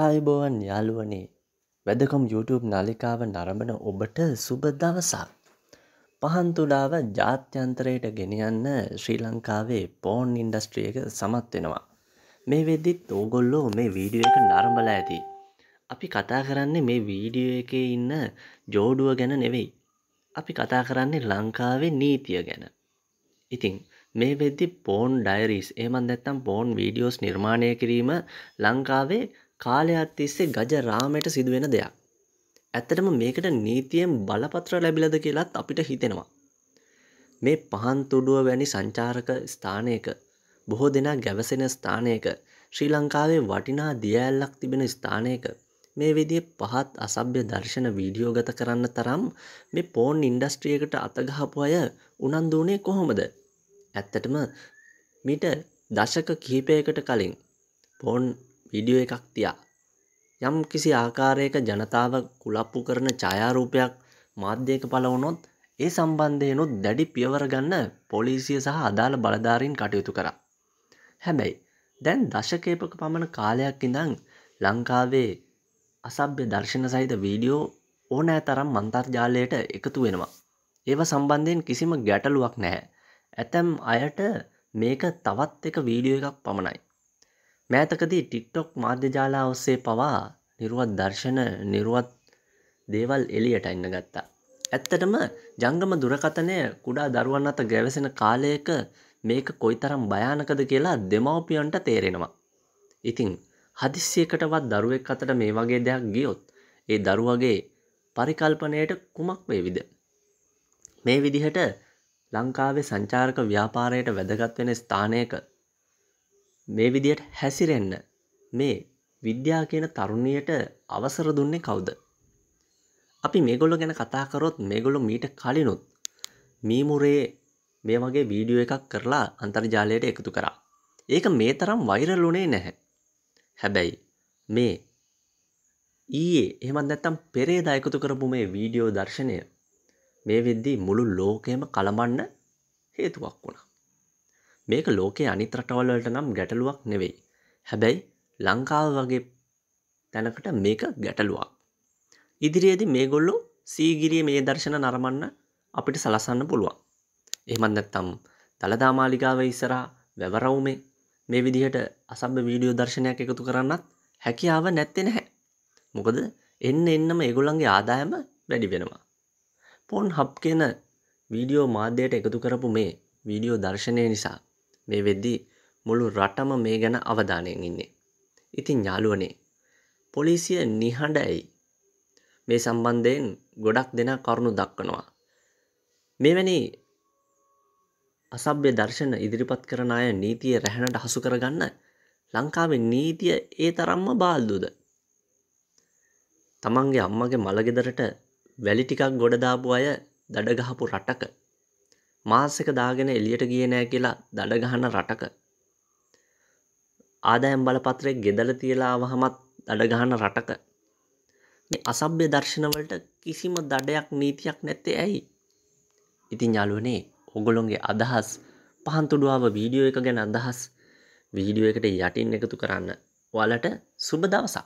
ආයුබෝවන් යාළුවනේ වැදකොම් YouTube නලිකාව නරඹන ඔබට සුබ දවසක්. පහන්තුඩාව ජාත්‍යන්තරයට ගෙනියන්න ශ්‍රී ලංකාවේ පෝන් ඉන්ඩස්ට්‍රියක සමත් වෙනවා. මේ වෙද්දිත් ඕගොල්ලෝ මේ වීඩියෝ එක නරඹල ඇති. අපි කතා කරන්නේ මේ වීඩියෝ එකේ ඉන්න ජෝඩුව ගැන නෙවෙයි. අපි කතා කරන්නේ ලංකාවේ නීතිය ගැන. ඉතිං මේ වෙද්දි පෝන් ඩයිරිස් ඒමන් නැත්තම් පෝන් වීඩියෝස් නිර්මාණය කිරීම ලංකාවේ කාලයක් තිස්සේ ගජරාමයට සිදුවෙන දෙයක්. ඇත්තටම මේකට නීතියෙන් බලපත්‍ර ලැබිලද කියලත් අපිට හිතෙනවා. මේ පහන් තුඩුව වැනි සංචාරක ස්ථානයක බොහෝ දෙනා ගැවසෙන ස්ථානයක ශ්‍රී ලංකාවේ වටිනා දියඇල්ලක් තිබෙන ස්ථානයක මේ විදිේ පහත් අසභ්‍ය දර්ශන වීඩියෝගත කරන්න තරම් මේ පෝන් ඉන්ඩස්ට්‍රියකට අතගහපු අය උනන්දුනේ කොහොමද. ඇත්තටම මිට දශක කිහිපයකට කලින් පෝන් වීඩියෝ එකක් තියා. යම් කිසි ආකාරයක ජනතාව කුලප්පු කරන ඡායාරූපයක් මාධ්‍යයක පලවුණොත් ඒ සම්බන්ධයනුත් දැඩි පියවර ගන්න පොලිසිය සහ අදාළ බලධාරීන් කටයුතු කරා. හැබැයි දැන් දශකේපක පමණ කාලයක් ඉඳං ලංකාවේ අසභ්‍ය දර්ශන සහිත වීඩියෝ ඕනෑ තරම් මන්තර්ජාලයට එකතු වෙනවා. ඒව සම්බන්ධයෙන් කිසිම ගැටලුවක් නැහැ. ඇතැම් අයට මේක තවත් එක වීඩියෝ එකක් පමණයි. මෑතකදී ටික්ටොක් මාධ්‍ය ජාලා ඔස්සේ පවා නිරුවත් දර්ශන නිරුවත් දේවල් එලියට එන්න ගත්තා. ඇත්තටම ජංගම දුරකථනය කුඩා දරුවන් අත ගැවසෙන කාලයක මේක කොයි තරම් භයානකද කියලා දෙමවපියන්ට තේරෙනවා. ඉතිං හදිස්සියකටවත් දරුවෙක් අතට මේ වගේ දෙයක් ගියොත් ඒ දරුවගේ පරිකල්පනයට කුමක් වේවිද. මේ විදිහට ලංකාවේ සංචාරක ව්‍යාපාරයට වැදගත්වෙන ස්ථානයක මේ විදියට හැසිරෙන්න මේ විද්‍යා කියන තරුණියට අවසර දුන්නේ කවුද? අපි මේගොල්ලෝ ගැන කතා කරොත් මේගොල්ලෝ මීට කලිනුත් මීමුරේ මේ වගේ වීඩියෝ එකක් කරලා අන්තර්ජාලයට එකතු කරා. ඒක මේ තරම් වෛරල් වුණේ නැහැ. හැබැයි මේ ඊයේ එහෙමත් නැත්තම් පෙරේදා එකතු කරපු මේ වීඩියෝ දර්ශනය මේ වෙද්දී මුළු ලෝකයම කලබන්න හේතුවක් වුණා. මේක ලෝකේ අනිත් රටවල්වලට නම් ගැටලුවක් නෙවෙයි. හැබැයි ලංකාව වගේ තැනකට මේක ගැටලුවක්. ඉදිරියේදී මේගොල්ලෝ සීගිරිය මේ දර්ශන නරමන්න අපිට සලසන්න පුළුවන්. එහෙමත් නැත්නම් දලදා මාලිගාවේ ඉස්සරහා වැවරවුමේ මේ විදිහට අසම්බ වීඩියෝ දර්ශනයක් එකතු කරන්නත් හැකියාව නැත්තේ නැහැ. මොකද එන්න එන්නම ඒගොල්ලන්ගේ ආදායම වැඩි වෙනවා. පොන් හබ් කියන වීඩියෝ මාධ්‍යයට එකතු කරපු මේ වීඩියෝ දර්ශනය නිසා මේ වෙද්දී මුළු රටම මේ ගැන අවධානයෙන් ඉන්නේ. ඉතින් යාළුවනේ පොලිසිය නිහඬ ඇයි මේ සම්බන්ධයෙන් ගොඩක් දෙනා කරුණු දක්වනවා. මෙවැනි අසභ්‍ය දර්ශන ඉදිරිපත් කරන අය නීතිය රැහැණට හසු කරගන්න ලංකාවේ නීතිය ඒ තරම්ම බාල්දුද. තමන්ගේ අම්මගේ මළගෙදරට වැලි ටිකක් ගොඩදාපු අය දඩගහපු රටක මාසක දාගෙන එලියට ගිය නෑ කියලා දඩගහන රටක ආදායම් බලපත්‍රය ගෙදල තියලා වහමත් දඩගහන රටක මේ අසභ්‍ය දර්ශනවලට කිසිම දඩයක් නීතියක් නැත්තේ ඇයි ඉතින් යාලුවනේ ඔගොලොන්ගේ අදහස් පහන්තුඩුවාව වීඩියෝ එක ගැන අදහස් වීඩියෝ එකට යටින් එකතු කරන්න වලට සුබ දවසක්